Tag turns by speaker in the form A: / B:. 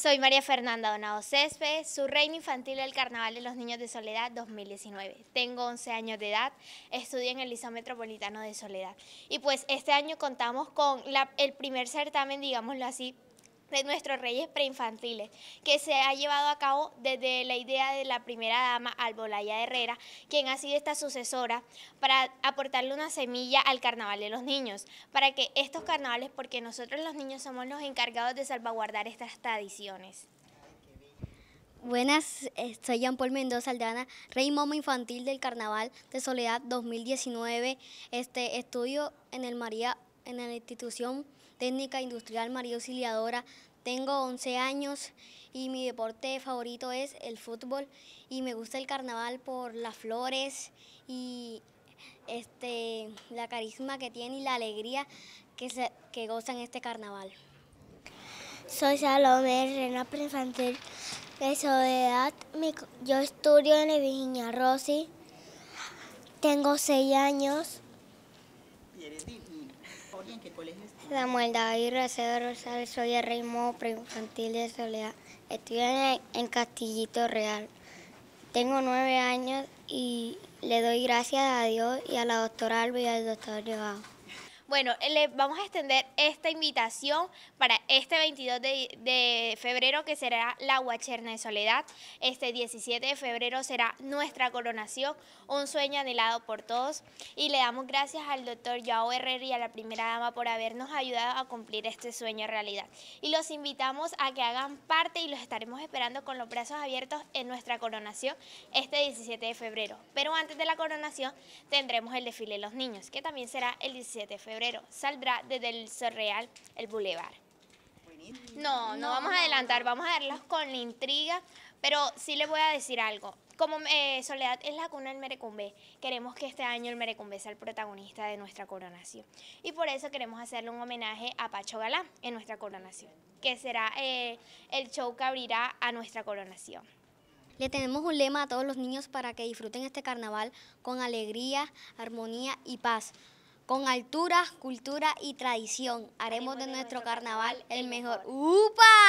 A: Soy María Fernanda Donado Césped, su reina infantil del Carnaval de los Niños de Soledad 2019. Tengo 11 años de edad, estudio en el Liceo Metropolitano de Soledad. Y pues este año contamos con el primer certamen, digámoslo así, de nuestros reyes preinfantiles, que se ha llevado a cabo desde la idea de la primera dama Albolaya Herrera, quien ha sido esta sucesora, para aportarle una semilla al carnaval de los niños, para que estos carnavales, porque nosotros los niños somos los encargados de salvaguardar estas tradiciones.
B: Buenas, eh, soy Jean Paul Mendoza Aldana, Rey Momo Infantil del Carnaval de Soledad 2019. Este estudio en el María en la institución técnica industrial María Auxiliadora. Tengo 11 años y mi deporte favorito es el fútbol y me gusta el carnaval por las flores y este, la carisma que tiene y la alegría que, goza que este carnaval. Soy Salomé Rena Prefantil de Soledad. yo estudio en la Virginia Rossi. Tengo 6 años en qué colegio Samuel David Racedo Rosales, soy el rey modo preinfantil de Soledad. Estoy en, Castillito Real. Tengo nueve años y le doy gracias a Dios y a la doctora Alba y al doctor Llevado.
A: Bueno, le vamos a extender esta invitación para este 22 de, febrero que será la Guacherna de Soledad. Este 17 de febrero será nuestra coronación, un sueño anhelado por todos. Y le damos gracias al doctor Joao Herrera y a la primera dama por habernos ayudado a cumplir este sueño en realidad. Y los invitamos a que hagan parte y los estaremos esperando con los brazos abiertos en nuestra coronación este 17 de febrero. Pero antes de la coronación tendremos el desfile de los niños, que también será el 17 de febrero. Saldrá desde el surreal el Boulevard. No, no, vamos a adelantar, vamos a verlos con la intriga, pero sí les voy a decir algo. Como eh, Soledad es la cuna del Merecumbe, queremos que este año el Merecumbe sea el protagonista de nuestra coronación. Y por eso queremos hacerle un homenaje a Pacho Galán en nuestra coronación, que será eh, el show que abrirá a nuestra coronación.
B: Le tenemos un lema a todos los niños para que disfruten este carnaval con alegría, armonía y paz. Con altura, cultura y tradición, haremos de nuestro carnaval
A: el mejor. ¡Upa!